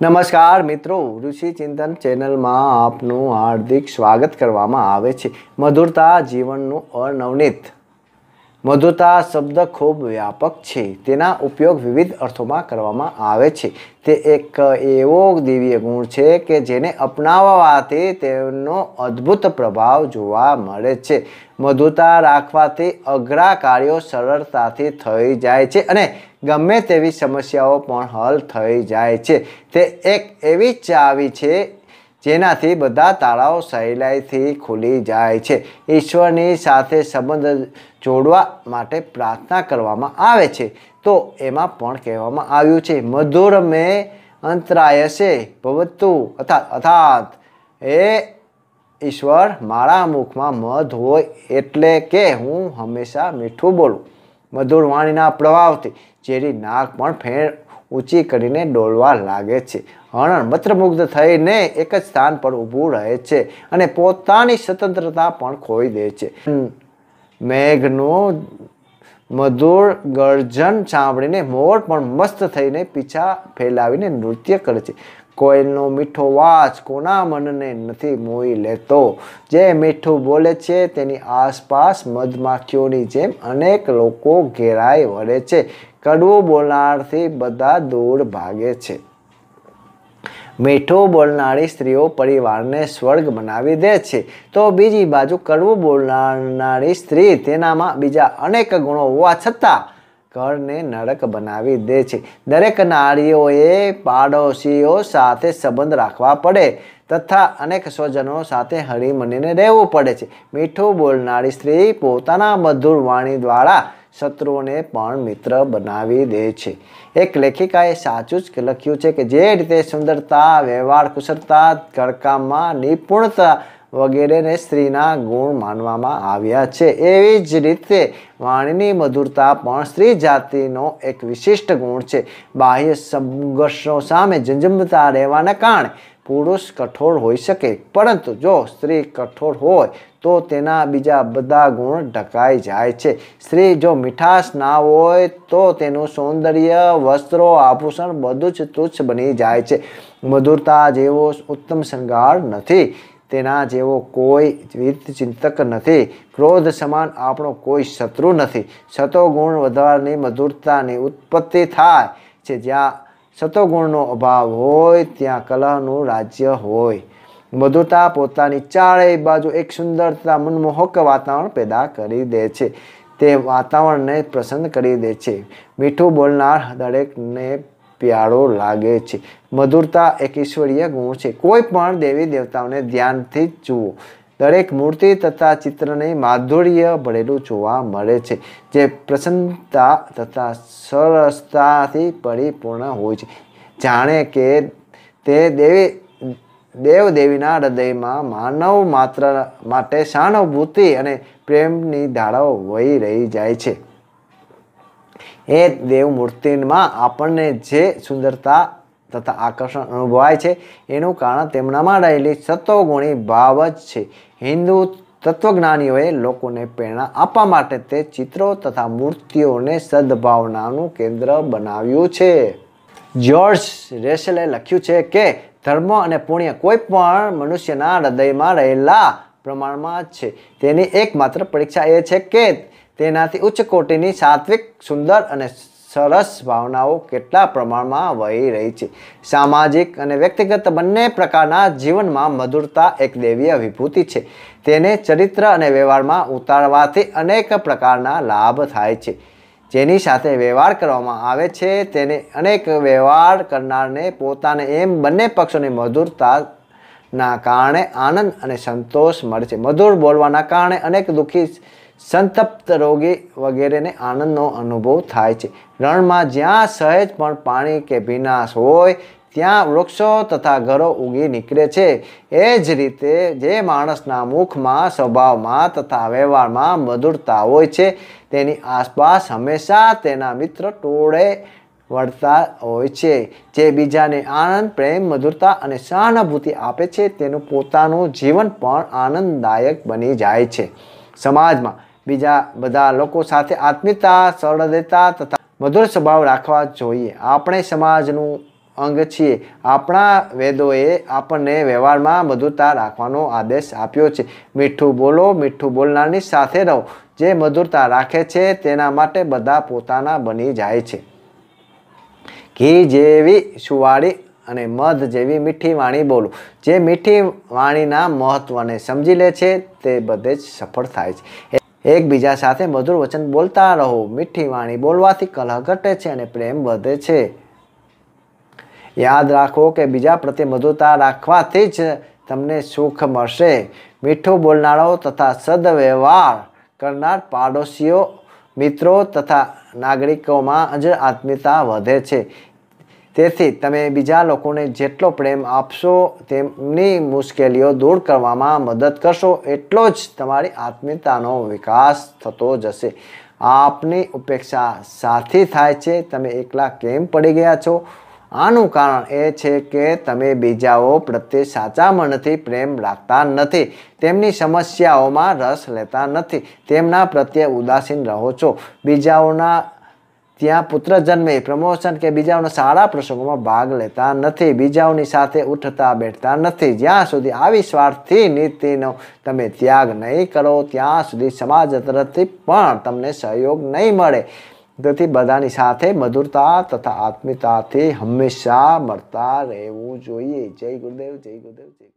નમસ્કાર મિત્રો ઋષિ ચિંતન ચેનલમાં આપનું હાર્દિક સ્વાગત કરવામાં આવે છે મધુરતા જીવનનું અનવનીત મધુરતા શબ્દ ખૂબ વ્યાપક છે તેના ઉપયોગ વિવિધ અર્થોમાં કરવામાં આવે છે તે એક એવો દિવ્ય ગુણ છે કે જેને અપનાવવાથી તેનો અદ્ભુત પ્રભાવ જોવા મળે છે મધુરતા રાખવાથી અઘરા કાર્યો સરળતાથી થઈ જાય છે અને ગમે તેવી સમસ્યાઓ પણ હલ થઈ જાય છે તે એક એવી ચાવી છે જેનાથી બધા તાળાઓ સહેલાઈથી ખુલી જાય છે ઈશ્વરની સાથે સંબંધ જોડવા માટે પ્રાર્થના કરવામાં આવે છે તો એમાં પણ કહેવામાં આવ્યું છે મધુર મેં અંતરાયસે ભવતુ અર્થાત અર્થાત એ ઈશ્વર મારા મુખમાં મધ હોય એટલે કે હું હંમેશા મીઠું બોલું મધુર વાણીના પ્રભાવથી ઝેરી નાક પણ ફેર ઊંચી કરીને ડોલવા લાગે છે હરણ મંત્રમુગ્ધ થઈને એક જ સ્થાન પર ઊભું રહે છે અને પોતાની સ્વતંત્રતા પણ ખોઈ દે છે મેઘનું મધુર ગર્જન સાંભળીને મોર પણ મસ્ત થઈને પીછા ફેલાવીને નૃત્ય કરે છે કોઈનો મીઠો વાચ કોના મનને નથી મોઈ લેતો જે મીઠું બોલે છે તેની આસપાસ મધમાખીઓની જેમ અનેક લોકો ઘેરાઈ વળે છે કડવું બોલનારથી બધા દૂર ભાગે છે મીઠું બોલનારી સ્ત્રીઓ પરિવારને સ્વર્ગ બનાવી દે છે તો બીજી બાજુ કડવું બોલનારી સ્ત્રી તેનામાં બીજા અનેક ગુણો હોવા છતાં ઘરને નરક બનાવી દે છે દરેક નારીઓએ પાડોશીઓ સાથે સંબંધ રાખવા પડે તથા અનેક સ્વજનો સાથે હળીમળીને રહેવું પડે છે મીઠું બોલનારી સ્ત્રી પોતાના મધુર વાણી દ્વારા શત્રુઓને પણ મિત્ર બનાવી દે છે એક લેખિકાએ સાચું જ લખ્યું છે કે જે રીતે સુંદરતા વ્યવહાર કુશળતા ઘરકામમાં નિપુણતા વગેરેને સ્ત્રીના ગુણ માનવામાં આવ્યા છે એવી જ રીતે વાણીની મધુરતા પણ સ્ત્રી જાતિનો એક વિશિષ્ટ ગુણ છે બાહ્ય સંઘર્ષો સામે ઝંઝમતા રહેવાના કારણે પુરુષ કઠોર હોઈ શકે પરંતુ જો સ્ત્રી કઠોળ હોય તો તેના બીજા બધા ગુણ ઢકાઈ જાય છે સ્ત્રી જો મીઠાશ ના હોય તો તેનું સૌંદર્ય વસ્ત્રો આભૂષણ બધું જ તુચ્છ બની જાય છે મધુરતા જેવો ઉત્તમ શૃંગાર નથી તેના જેવો કોઈ વિરુદ્ધ ચિંતક નથી ક્રોધ સમાન આપણો કોઈ શત્રુ નથી સતોગુણ વધારની મધુરતાની ઉત્પત્તિ થાય છે જ્યાં સતોગુણનો અભાવ હોય ત્યાં કલાનું રાજ્ય હોય મધુરતા પોતાની ચારેય બાજુ એક સુંદરતા મનમોહક વાતાવરણ પેદા કરી દે છે તે વાતાવરણને પ્રસન્ન કરી દે છે મીઠું બોલનાર દરેકને પ્યારો લાગે છે મધુરતા એક ઈશ્વરીય ગુણ છે કોઈ પણ દેવી દેવતાઓને ધ્યાનથી જુઓ દરેક મૂર્તિ તથા ચિત્રને માધુર્ય ભરેલું જોવા મળે છે જે પ્રસન્નતા તથા સરસતાથી પરિપૂર્ણ હોય છે જાણે કે તે દેવી દેવદેવીના હૃદયમાં માનવ માત્ર માટે સહાનુભૂતિ અને પ્રેમની ધારાઓ વહી રહી જાય છે એ દેવ મૂર્તિમાં આપણને જે સુંદરતા તથા આકર્ષણ અનુભવાય છે એનું કારણ તેમનામાં રહેલી સત્વગુણી ભાવ જ છે હિન્દુ તત્વજ્ઞાનીઓએ લોકોને પ્રેરણા આપવા માટે તે ચિત્રો તથા મૂર્તિઓને સદભાવનાનું કેન્દ્ર બનાવ્યું છે જ્યોર્જ રેસલે લખ્યું છે કે ધર્મ અને પુણ્ય કોઈ પણ મનુષ્યના હૃદયમાં રહેલા પ્રમાણમાં જ છે તેની એકમાત્ર પરીક્ષા એ છે કે તેનાથી ઉચ્ચ કોટીની સાત્વિક સુંદર અને સરસ ભાવનાઓ કેટલા પ્રમાણમાં વહી રહી છે સામાજિક અને વ્યક્તિગત બંને પ્રકારના જીવનમાં મધુરતા એક દૈવીય વિભૂતિ છે તેને ચરિત્ર અને વ્યવહારમાં ઉતારવાથી અનેક પ્રકારના લાભ થાય છે જેની સાથે વ્યવહાર કરવામાં આવે છે તેને અનેક વ્યવહાર કરનારને પોતાને એમ બંને પક્ષોની મધુરતા ના કારણે આનંદ અને સંતોષ મળે છે મધુર બોલવાના કારણે અનેક દુઃખી સંતપ્ત રોગી વગેરેને આનંદનો અનુભવ થાય છે રણમાં જ્યાં સહેજ પણ પાણી કે ભીનાશ હોય ત્યાં વૃક્ષો તથા ઘરો ઉગી નીકળે છે એ જ રીતે જે માણસના મુખમાં સ્વભાવમાં તથા વ્યવહારમાં મધુરતા હોય છે તેની આસપાસ હંમેશા તેના મિત્ર ટોળે વળતા હોય છે જે બીજાને આનંદ પ્રેમ મધુરતા અને સહાનુભૂતિ આપે છે તેનું પોતાનું જીવન પણ આનંદદાયક બની જાય છે સમાજમાં બીજા બધા લોકો સાથે આત્મીયતા સરળતા તથા મધુર સ્વભાવ રાખવા જોઈએ આપણે સમાજનું અંગ છીએ આપણા વેદોએ આપણને વ્યવહારમાં મધુરતા રાખવાનો આદેશ આપ્યો છે મીઠું બોલો મીઠું બોલનારની સાથે રહો જે મધુરતા રાખે છે તેના માટે બધા પોતાના બની જાય છે ઘી જેવી સુવાળી અને મધ જેવી મીઠી વાણી બોલું જે મીઠી વાણીના મહત્ત્વને સમજી લે છે તે બધે જ સફળ થાય છે એકબીજા સાથે મધુર વચન બોલતા રહો મીઠી વાણી બોલવાથી કલહ ઘટે છે અને પ્રેમ વધે છે યાદ રાખો કે બીજા પ્રત્યે મધુરતા રાખવાથી જ તમને સુખ મળશે મીઠું બોલનારો તથા સદવ્યવહાર કરનાર પાડોશીઓ મિત્રો તથા નાગરિકોમાં જ આત્મીયતા વધે છે તેથી તમે બીજા લોકોને જેટલો પ્રેમ આપશો તેમની મુશ્કેલીઓ દૂર કરવામાં મદદ કરશો એટલો જ તમારી આત્મીયતાનો વિકાસ થતો જશે આપની ઉપેક્ષા સાથી થાય છે તમે એકલા કેમ પડી ગયા છો આનું કારણ એ છે કે તમે બીજાઓ પ્રત્યે સાચા મનથી પ્રેમ રાખતા નથી તેમની સમસ્યાઓમાં રસ લેતા નથી તેમના પ્રત્યે ઉદાસીન રહો છો બીજાઓના ત્યાં પુત્ર જન્મે પ્રમોશન કે બીજાઓના સારા પ્રસંગોમાં ભાગ લેતા નથી બીજાઓની સાથે ઉઠતા બેઠતા નથી જ્યાં સુધી આવી સ્વાર્થી નીતિનો તમે ત્યાગ નહીં કરો ત્યાં સુધી સમાજ તરફથી પણ તમને સહયોગ નહીં મળે તેથી બધાની સાથે મધુરતા તથા આત્મીયતાથી હંમેશા મળતા રહેવું જોઈએ જય ગુરુદેવ જય ગુરુદેવ જય ગુરુદેવ